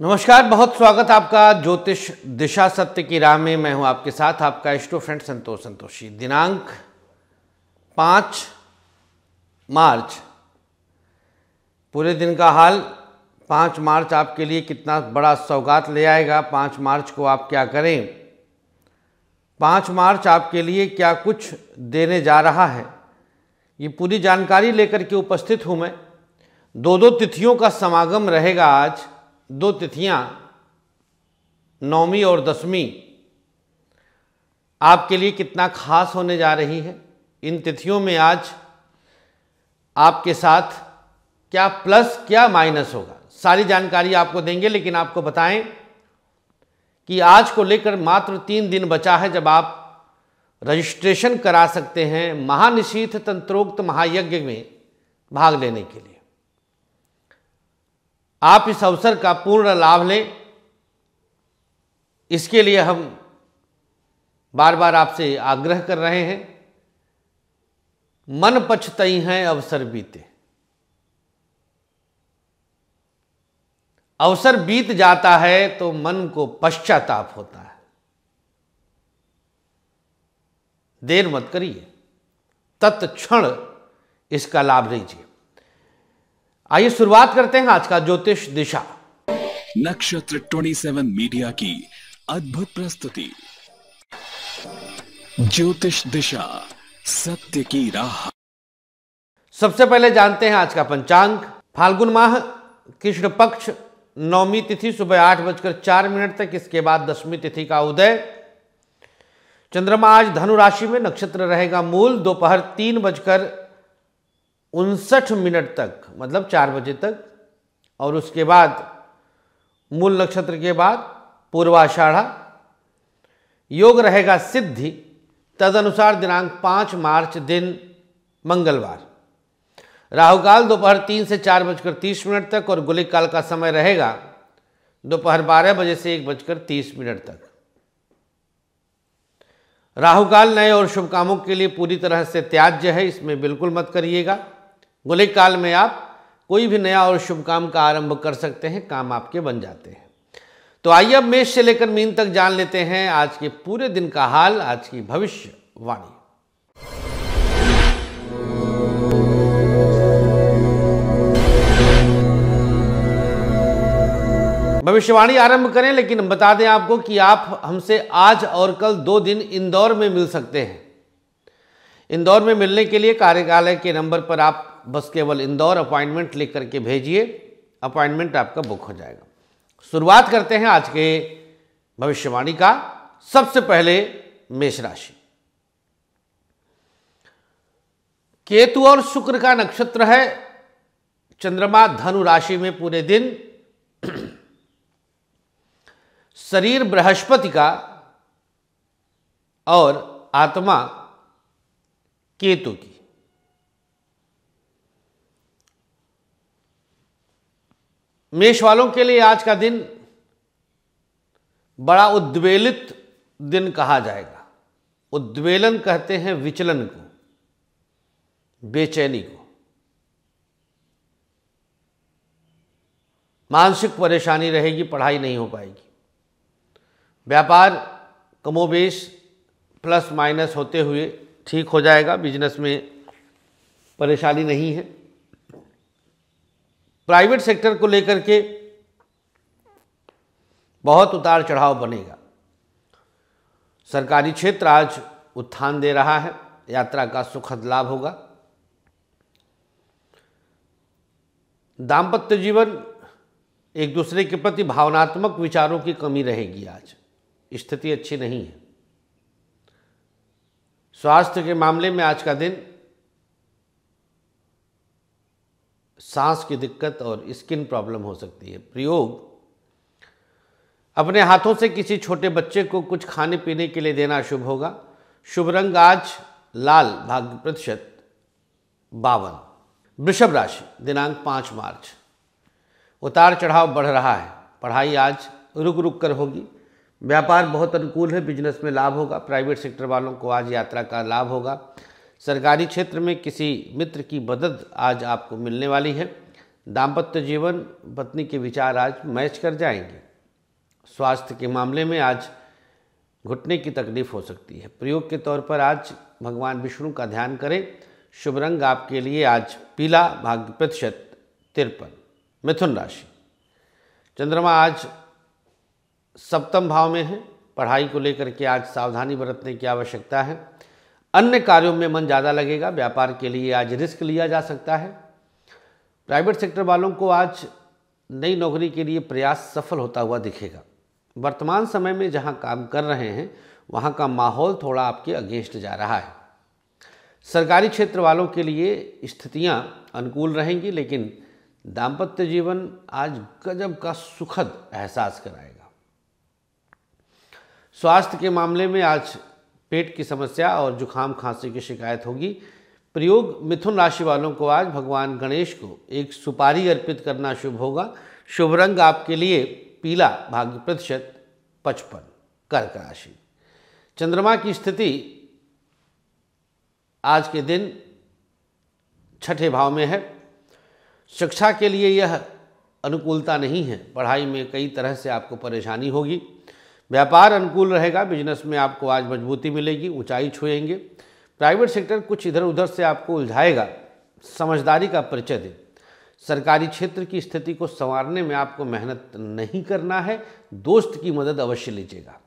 नमस्कार बहुत स्वागत आपका ज्योतिष दिशा सत्य की राह में मैं हूं आपके साथ आपका इष्टो फ्रेंड संतोष संतोषी दिनांक पाँच मार्च पूरे दिन का हाल पाँच मार्च आपके लिए कितना बड़ा सौगात ले आएगा पाँच मार्च को आप क्या करें पाँच मार्च आपके लिए क्या कुछ देने जा रहा है ये पूरी जानकारी लेकर के उपस्थित हूँ मैं दो दो तिथियों का समागम रहेगा आज दो तिथियां नौवीं और दसवीं आपके लिए कितना खास होने जा रही है इन तिथियों में आज आपके साथ क्या प्लस क्या माइनस होगा सारी जानकारी आपको देंगे लेकिन आपको बताएं कि आज को लेकर मात्र तीन दिन बचा है जब आप रजिस्ट्रेशन करा सकते हैं महानिशीथ तंत्रोक्त महायज्ञ में भाग लेने के लिए आप इस अवसर का पूर्ण लाभ लें इसके लिए हम बार बार आपसे आग्रह कर रहे हैं मन पछतई हैं अवसर बीते अवसर बीत जाता है तो मन को पश्चाताप होता है देर मत करिए तत्क्षण इसका लाभ लीजिए आइए शुरुआत करते हैं आज का ज्योतिष दिशा नक्षत्र 27 मीडिया की अद्भुत प्रस्तुति ज्योतिष दिशा सत्य की राह सबसे पहले जानते हैं आज का पंचांग फाल्गुन माह कृष्ण पक्ष नौमी तिथि सुबह आठ बजकर चार मिनट तक इसके बाद दसवीं तिथि का उदय चंद्रमा आज धनु राशि में नक्षत्र रहेगा मूल दोपहर तीन बजकर उनसठ मिनट तक मतलब चार बजे तक और उसके बाद मूल नक्षत्र के बाद पूर्वाषाढ़ा योग रहेगा सिद्धि तदनुसार दिनांक पाँच मार्च दिन मंगलवार राहुकाल दोपहर तीन से चार बजकर तीस मिनट तक और गुलिक काल का समय रहेगा दोपहर बारह बजे से एक बजकर तीस मिनट तक राहुकाल नए और शुभ कामों के लिए पूरी तरह से त्याज्य है इसमें बिल्कुल मत करिएगा गोलिक काल में आप कोई भी नया और शुभ काम का आरंभ कर सकते हैं काम आपके बन जाते हैं तो आइए अब मेष से लेकर मीन तक जान लेते हैं आज के पूरे दिन का हाल आज की भविष्यवाणी भविष्यवाणी आरंभ करें लेकिन बता दें आपको कि आप हमसे आज और कल दो दिन इंदौर में मिल सकते हैं इंदौर में मिलने के लिए कार्यालय के नंबर पर आप बस केवल इंदौर अपॉइंटमेंट लिख करके भेजिए अपॉइंटमेंट आपका बुक हो जाएगा शुरुआत करते हैं आज के भविष्यवाणी का सबसे पहले मेष राशि केतु और शुक्र का नक्षत्र है चंद्रमा धनु राशि में पूरे दिन शरीर बृहस्पति का और आत्मा केतु की मेष वालों के लिए आज का दिन बड़ा उद्वेलित दिन कहा जाएगा उद्वेलन कहते हैं विचलन को बेचैनी को मानसिक परेशानी रहेगी पढ़ाई नहीं हो पाएगी व्यापार कमोबेश प्लस माइनस होते हुए ठीक हो जाएगा बिजनेस में परेशानी नहीं है प्राइवेट सेक्टर को लेकर के बहुत उतार चढ़ाव बनेगा सरकारी क्षेत्र आज उत्थान दे रहा है यात्रा का सुखद लाभ होगा दाम्पत्य जीवन एक दूसरे के प्रति भावनात्मक विचारों की कमी रहेगी आज स्थिति अच्छी नहीं है स्वास्थ्य के मामले में आज का दिन सांस की दिक्कत और स्किन प्रॉब्लम हो सकती है प्रयोग अपने हाथों से किसी छोटे बच्चे को कुछ खाने पीने के लिए देना शुभ होगा शुभ रंग आज लाल भाग्य प्रतिशत बावन वृषभ राशि दिनांक पाँच मार्च उतार चढ़ाव बढ़ रहा है पढ़ाई आज रुक रुक कर होगी व्यापार बहुत अनुकूल है बिजनेस में लाभ होगा प्राइवेट सेक्टर वालों को आज यात्रा का लाभ होगा सरकारी क्षेत्र में किसी मित्र की मदद आज आपको मिलने वाली है दाम्पत्य जीवन पत्नी के विचार आज मैच कर जाएंगे स्वास्थ्य के मामले में आज घुटने की तकलीफ हो सकती है प्रयोग के तौर पर आज भगवान विष्णु का ध्यान करें शुभ रंग आपके लिए आज पीला भाग्य प्रतिशत तिरपन मिथुन राशि चंद्रमा आज सप्तम भाव में है पढ़ाई को लेकर के आज सावधानी बरतने की आवश्यकता है अन्य कार्यों में मन ज़्यादा लगेगा व्यापार के लिए आज रिस्क लिया जा सकता है प्राइवेट सेक्टर वालों को आज नई नौकरी के लिए प्रयास सफल होता हुआ दिखेगा वर्तमान समय में जहां काम कर रहे हैं वहां का माहौल थोड़ा आपके अगेंस्ट जा रहा है सरकारी क्षेत्र वालों के लिए स्थितियां अनुकूल रहेंगी लेकिन दाम्पत्य जीवन आज गजब का सुखद एहसास कराएगा स्वास्थ्य के मामले में आज पेट की समस्या और जुखाम खांसी की शिकायत होगी प्रयोग मिथुन राशि वालों को आज भगवान गणेश को एक सुपारी अर्पित करना शुभ होगा शुभ रंग आपके लिए पीला भाग्य प्रतिशत पचपन कर्क राशि चंद्रमा की स्थिति आज के दिन छठे भाव में है शिक्षा के लिए यह अनुकूलता नहीं है पढ़ाई में कई तरह से आपको परेशानी होगी व्यापार अनुकूल रहेगा बिजनेस में आपको आज मजबूती मिलेगी ऊंचाई छुएंगे प्राइवेट सेक्टर कुछ इधर उधर से आपको उलझाएगा समझदारी का परिचय दे सरकारी क्षेत्र की स्थिति को संवारने में आपको मेहनत नहीं करना है दोस्त की मदद अवश्य लीजिएगा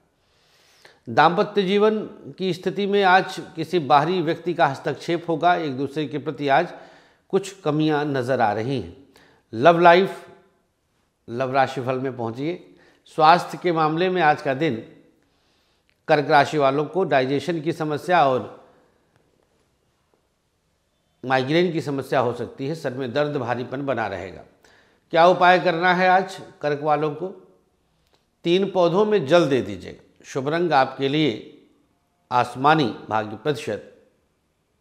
दाम्पत्य जीवन की स्थिति में आज किसी बाहरी व्यक्ति का हस्तक्षेप होगा एक दूसरे के प्रति आज कुछ कमियां नज़र आ रही हैं लव लाइफ लव राशिफल में पहुंचिए स्वास्थ्य के मामले में आज का दिन कर्क राशि वालों को डाइजेशन की समस्या और माइग्रेन की समस्या हो सकती है सर में दर्द भारीपन बना रहेगा क्या उपाय करना है आज कर्क वालों को तीन पौधों में जल दे दीजिएगा शुभ रंग आपके लिए आसमानी भाग्य प्रतिशत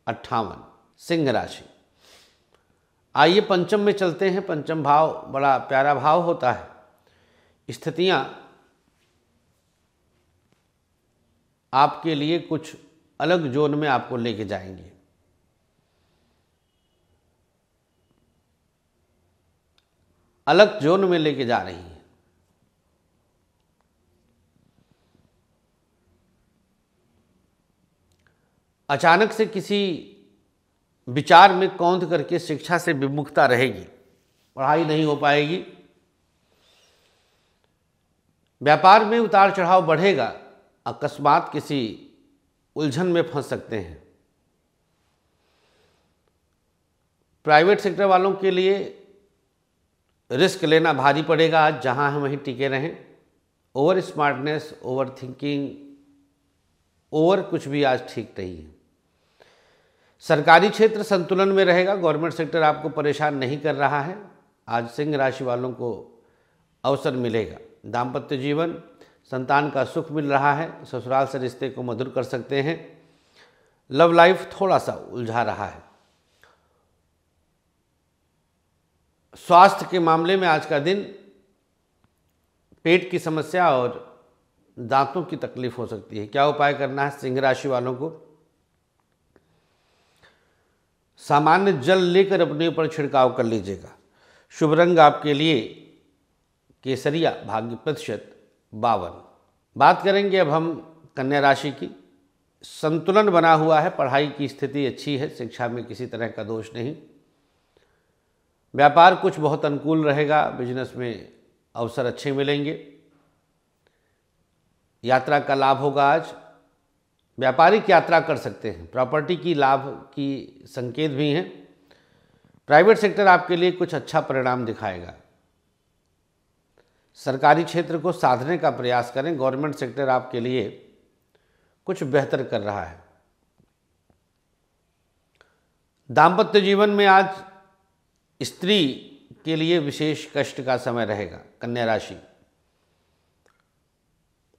अट्ठावन सिंह राशि आइए पंचम में चलते हैं पंचम भाव बड़ा प्यारा भाव होता है स्थितियां आपके लिए कुछ अलग जोन में आपको लेके जाएंगे अलग जोन में लेके जा रही हैं अचानक से किसी विचार में कौंध करके शिक्षा से विमुखता रहेगी पढ़ाई नहीं हो पाएगी व्यापार में उतार चढ़ाव बढ़ेगा अकस्मात किसी उलझन में फंस सकते हैं प्राइवेट सेक्टर वालों के लिए रिस्क लेना भारी पड़ेगा आज जहां हम वहीं टिके रहें over smartness overthinking over कुछ भी आज ठीक नहीं है सरकारी क्षेत्र संतुलन में रहेगा गवर्नमेंट सेक्टर आपको परेशान नहीं कर रहा है आज सिंह राशि वालों को अवसर मिलेगा दाम्पत्य जीवन संतान का सुख मिल रहा है ससुराल से रिश्ते को मधुर कर सकते हैं लव लाइफ थोड़ा सा उलझा रहा है स्वास्थ्य के मामले में आज का दिन पेट की समस्या और दांतों की तकलीफ हो सकती है क्या उपाय करना है सिंह राशि वालों को सामान्य जल लेकर अपने ऊपर छिड़काव कर लीजिएगा शुभ रंग आपके लिए केसरिया भाग्य प्रतिशत बावन बात करेंगे अब हम कन्या राशि की संतुलन बना हुआ है पढ़ाई की स्थिति अच्छी है शिक्षा में किसी तरह का दोष नहीं व्यापार कुछ बहुत अनुकूल रहेगा बिजनेस में अवसर अच्छे मिलेंगे यात्रा का लाभ होगा आज व्यापारिक यात्रा कर सकते हैं प्रॉपर्टी की लाभ की संकेत भी हैं प्राइवेट सेक्टर आपके लिए कुछ अच्छा परिणाम दिखाएगा सरकारी क्षेत्र को साधने का प्रयास करें गवर्नमेंट सेक्टर आपके लिए कुछ बेहतर कर रहा है दाम्पत्य जीवन में आज स्त्री के लिए विशेष कष्ट का समय रहेगा कन्या राशि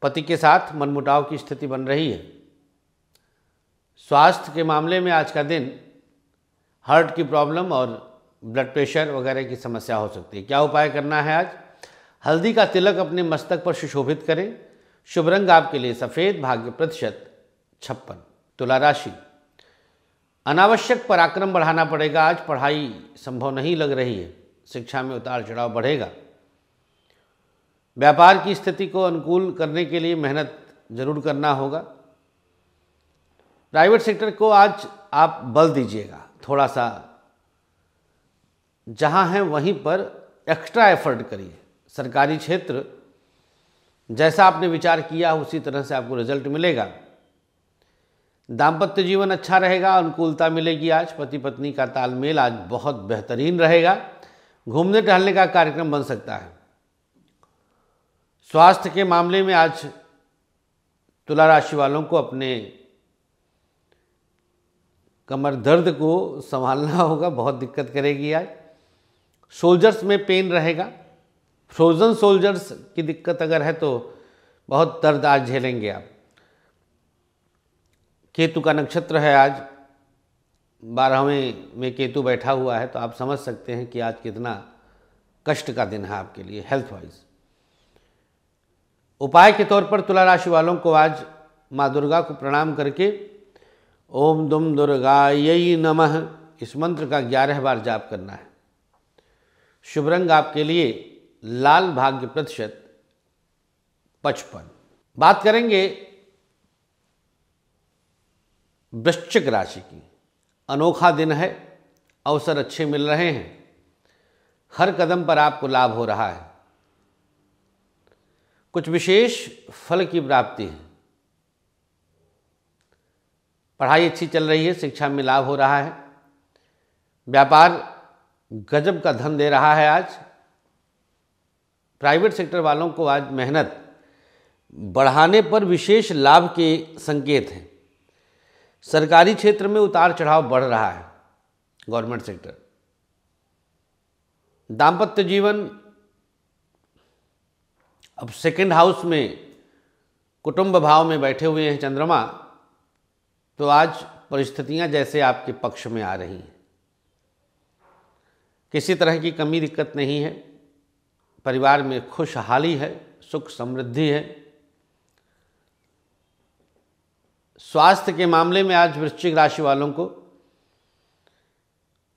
पति के साथ मनमुटाव की स्थिति बन रही है स्वास्थ्य के मामले में आज का दिन हार्ट की प्रॉब्लम और ब्लड प्रेशर वगैरह की समस्या हो सकती है क्या उपाय करना है आज हल्दी का तिलक अपने मस्तक पर सुशोभित करें शुभ रंग आपके लिए सफ़ेद भाग्य प्रतिशत छप्पन तुला राशि अनावश्यक पराक्रम बढ़ाना पड़ेगा आज पढ़ाई संभव नहीं लग रही है शिक्षा में उतार चढ़ाव बढ़ेगा व्यापार की स्थिति को अनुकूल करने के लिए मेहनत जरूर करना होगा प्राइवेट सेक्टर को आज आप बल दीजिएगा थोड़ा सा जहां हैं वहीं पर एक्स्ट्रा एफर्ट करिए सरकारी क्षेत्र जैसा आपने विचार किया उसी तरह से आपको रिजल्ट मिलेगा दाम्पत्य जीवन अच्छा रहेगा अनुकूलता मिलेगी आज पति पत्नी का तालमेल आज बहुत बेहतरीन रहेगा घूमने टहलने का कार्यक्रम बन सकता है स्वास्थ्य के मामले में आज तुला राशि वालों को अपने कमर दर्द को संभालना होगा बहुत दिक्कत करेगी आज सोल्जर्स में पेन रहेगा फ्रोज़न सोल्जर्स की दिक्कत अगर है तो बहुत दर्द आज झेलेंगे आप केतु का नक्षत्र है आज बारहवें में केतु बैठा हुआ है तो आप समझ सकते हैं कि आज कितना कष्ट का दिन है आपके लिए हेल्थ वाइज उपाय के तौर पर तुला राशि वालों को आज माँ दुर्गा को प्रणाम करके ओम दुम दुर्गा यई नमः इस मंत्र का ग्यारह बार जाप करना है शुभ रंग आपके लिए लाल भाग्य प्रतिशत पचपन बात करेंगे वृश्चिक राशि की अनोखा दिन है अवसर अच्छे मिल रहे हैं हर कदम पर आपको लाभ हो रहा है कुछ विशेष फल की प्राप्ति है पढ़ाई अच्छी चल रही है शिक्षा में लाभ हो रहा है व्यापार गजब का धन दे रहा है आज प्राइवेट सेक्टर वालों को आज मेहनत बढ़ाने पर विशेष लाभ के संकेत हैं सरकारी क्षेत्र में उतार चढ़ाव बढ़ रहा है गवर्नमेंट सेक्टर दाम्पत्य जीवन अब सेकंड हाउस में कुटुंब भाव में बैठे हुए हैं चंद्रमा तो आज परिस्थितियां जैसे आपके पक्ष में आ रही हैं किसी तरह की कमी दिक्कत नहीं है परिवार में खुशहाली है सुख समृद्धि है स्वास्थ्य के मामले में आज वृश्चिक राशि वालों को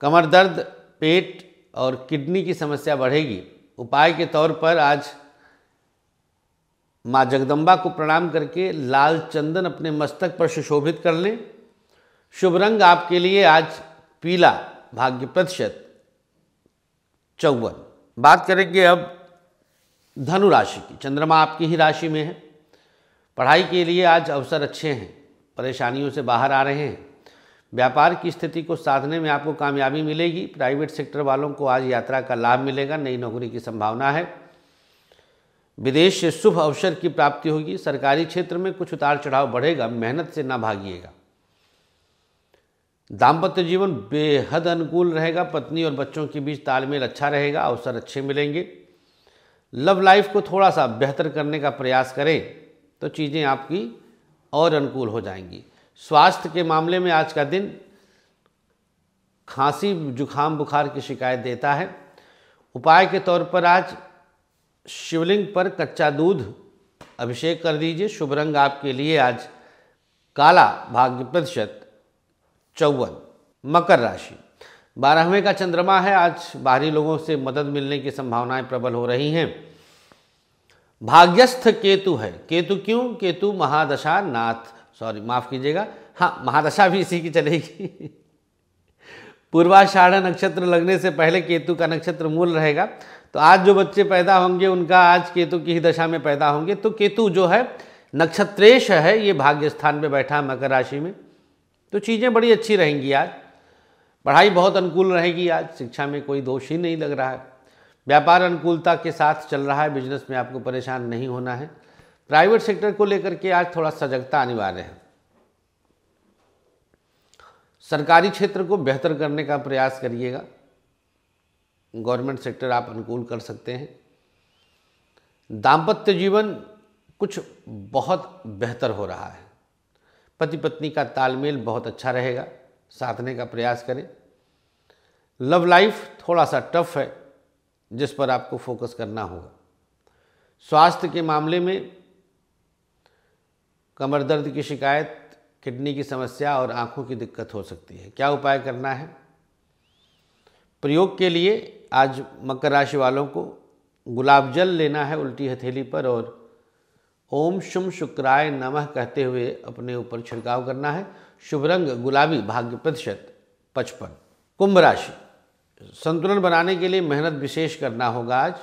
कमर दर्द पेट और किडनी की समस्या बढ़ेगी उपाय के तौर पर आज माँ जगदम्बा को प्रणाम करके लाल चंदन अपने मस्तक पर सुशोभित कर लें शुभ रंग आपके लिए आज पीला भाग्य प्रतिशत चौवन बात करेंगे अब धनु राशि की चंद्रमा आपकी ही राशि में है पढ़ाई के लिए आज अवसर अच्छे हैं परेशानियों से बाहर आ रहे हैं व्यापार की स्थिति को साधने में आपको कामयाबी मिलेगी प्राइवेट सेक्टर वालों को आज यात्रा का लाभ मिलेगा नई नौकरी की संभावना है विदेश से शुभ अवसर की प्राप्ति होगी सरकारी क्षेत्र में कुछ उतार चढ़ाव बढ़ेगा मेहनत से ना भागिएगा दाम्पत्य जीवन बेहद अनुकूल रहेगा पत्नी और बच्चों के बीच तालमेल अच्छा रहेगा अवसर अच्छे मिलेंगे लव लाइफ को थोड़ा सा बेहतर करने का प्रयास करें तो चीज़ें आपकी और अनुकूल हो जाएंगी स्वास्थ्य के मामले में आज का दिन खांसी जुखाम बुखार की शिकायत देता है उपाय के तौर पर आज शिवलिंग पर कच्चा दूध अभिषेक कर दीजिए शुभ रंग आपके लिए आज काला भाग्य प्रतिशत चौवन मकर राशि बारहवें का चंद्रमा है आज बाहरी लोगों से मदद मिलने की संभावनाएं प्रबल हो रही हैं भाग्यस्थ केतु है केतु क्यों केतु महादशा नाथ सॉरी माफ कीजिएगा हाँ महादशा भी इसी की चलेगी पूर्वाषाढ़ नक्षत्र लगने से पहले केतु का नक्षत्र मूल रहेगा तो आज जो बच्चे पैदा होंगे उनका आज केतु की ही दशा में पैदा होंगे तो केतु जो है नक्षत्रेश है ये भाग्य स्थान पर बैठा है मकर राशि में तो चीज़ें बड़ी अच्छी रहेंगी आज पढ़ाई बहुत अनुकूल रहेगी आज शिक्षा में कोई दोष ही नहीं लग रहा है व्यापार अनुकूलता के साथ चल रहा है बिजनेस में आपको परेशान नहीं होना है प्राइवेट सेक्टर को लेकर के आज थोड़ा सजगता अनिवार्य है सरकारी क्षेत्र को बेहतर करने का प्रयास करिएगा गवर्नमेंट सेक्टर आप अनुकूल कर सकते हैं दाम्पत्य जीवन कुछ बहुत बेहतर हो रहा है पति पत्नी का तालमेल बहुत अच्छा रहेगा साधने का प्रयास करें लव लाइफ थोड़ा सा टफ है जिस पर आपको फोकस करना होगा स्वास्थ्य के मामले में कमर दर्द की शिकायत किडनी की समस्या और आंखों की दिक्कत हो सकती है क्या उपाय करना है प्रयोग के लिए आज मकर राशि वालों को गुलाब जल लेना है उल्टी हथेली पर और ओम शुम शुक्राय नमः कहते हुए अपने ऊपर छिड़काव करना है शुभ रंग गुलाबी भाग्य प्रतिशत पचपन कुंभ राशि संतुलन बनाने के लिए मेहनत विशेष करना होगा आज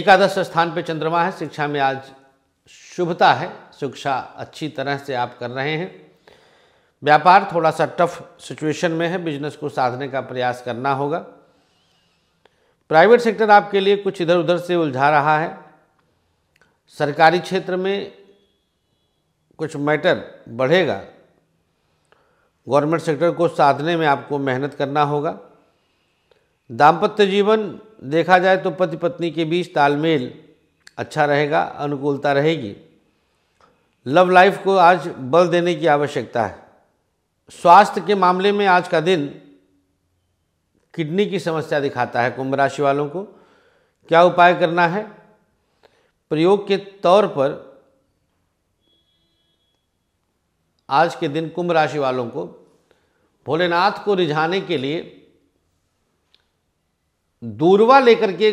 एकादश स्थान पर चंद्रमा है शिक्षा में आज शुभता है शिक्षा अच्छी तरह से आप कर रहे हैं व्यापार थोड़ा सा टफ सिचुएशन में है बिजनेस को साधने का प्रयास करना होगा प्राइवेट सेक्टर आपके लिए कुछ इधर उधर से उलझा रहा है सरकारी क्षेत्र में कुछ मैटर बढ़ेगा गवर्नमेंट सेक्टर को साधने में आपको मेहनत करना होगा दाम्पत्य जीवन देखा जाए तो पति पत्नी के बीच तालमेल अच्छा रहेगा अनुकूलता रहेगी लव लाइफ को आज बल देने की आवश्यकता है स्वास्थ्य के मामले में आज का दिन किडनी की समस्या दिखाता है कुंभ राशि वालों को क्या उपाय करना है प्रयोग के तौर पर आज के दिन कुंभ राशि वालों को भोलेनाथ को रिझाने के लिए दूरवा लेकर के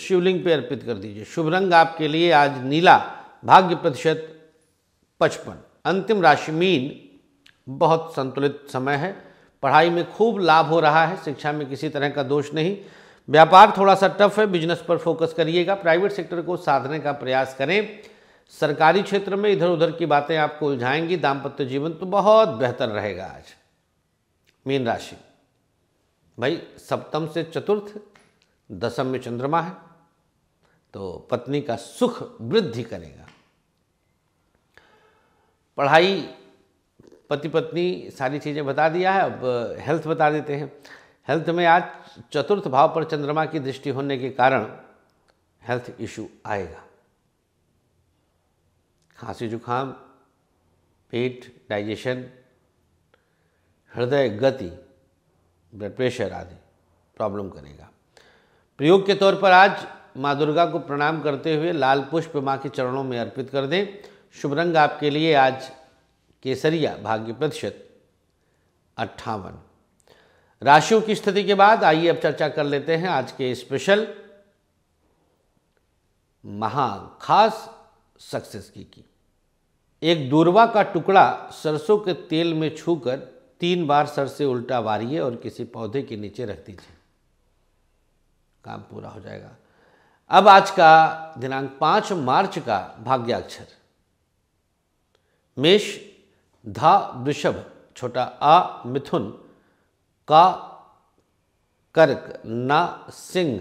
शिवलिंग पे अर्पित कर दीजिए शुभ रंग आपके लिए आज नीला भाग्य प्रतिशत पचपन अंतिम राशि मीन बहुत संतुलित समय है पढ़ाई में खूब लाभ हो रहा है शिक्षा में किसी तरह का दोष नहीं व्यापार थोड़ा सा टफ है बिजनेस पर फोकस करिएगा प्राइवेट सेक्टर को साधने का प्रयास करें सरकारी क्षेत्र में इधर उधर की बातें आपको उलझाएंगी दाम्पत्य जीवन तो बहुत बेहतर रहेगा आज मीन राशि भाई सप्तम से चतुर्थ दसम में चंद्रमा है तो पत्नी का सुख वृद्धि करेगा पढ़ाई पति पत्नी सारी चीज़ें बता दिया है अब हेल्थ बता देते हैं हेल्थ में आज चतुर्थ भाव पर चंद्रमा की दृष्टि होने के कारण हेल्थ इश्यू आएगा खांसी जुखाम पेट डाइजेशन हृदय गति ब्लड प्रेशर आदि प्रॉब्लम करेगा प्रयोग के तौर पर आज माँ दुर्गा को प्रणाम करते हुए लाल पुष्प माँ के चरणों में अर्पित कर दें शुभ रंग आपके लिए आज केसरिया भाग्य प्रतिशत अट्ठावन राशियों की स्थिति के बाद आइए अब चर्चा कर लेते हैं आज के स्पेशल महा खास सक्सेस की की एक दूरवा का टुकड़ा सरसों के तेल में छूकर तीन बार सर से उल्टा वारिए और किसी पौधे के नीचे रख दीजिए काम पूरा हो जाएगा अब आज का दिनांक पांच मार्च का भाग्याक्षर मेष धा वृषभ छोटा आ मिथुन का कर्क ना सिंह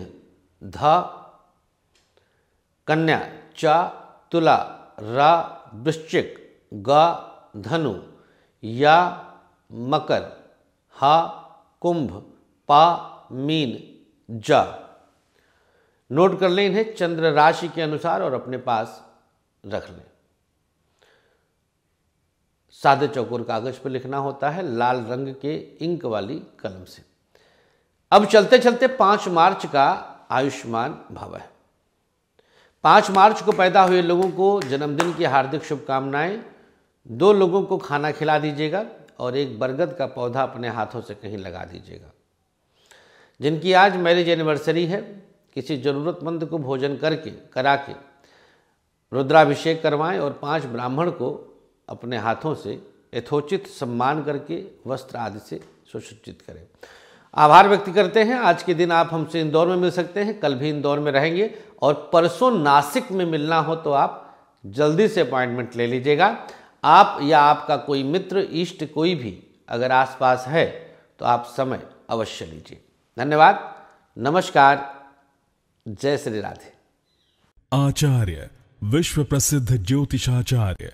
ध कन्या चा तुला रा वृश्चिक गा धनु या मकर हा कुंभ पा मीन जा नोट कर लें इन्हें चंद्र राशि के अनुसार और अपने पास रख लें सादे चौकोर कागज़ पर लिखना होता है लाल रंग के इंक वाली कलम से अब चलते चलते पांच मार्च का आयुष्मान भव है पांच मार्च को पैदा हुए लोगों को जन्मदिन की हार्दिक शुभकामनाएं दो लोगों को खाना खिला दीजिएगा और एक बरगद का पौधा अपने हाथों से कहीं लगा दीजिएगा जिनकी आज मैरिज एनिवर्सरी है किसी ज़रूरतमंद को भोजन करके करा के रुद्राभिषेक करवाएं और पांच ब्राह्मण को अपने हाथों से यथोचित सम्मान करके वस्त्र आदि से सुसज्जित करें आभार व्यक्त करते हैं आज के दिन आप हमसे इंदौर में मिल सकते हैं कल भी इंदौर में रहेंगे और परसों नासिक में मिलना हो तो आप जल्दी से अपॉइंटमेंट ले लीजिएगा आप या आपका कोई मित्र इष्ट कोई भी अगर आसपास है तो आप समय अवश्य लीजिए धन्यवाद नमस्कार जय श्री राधे आचार्य विश्व प्रसिद्ध ज्योतिषाचार्य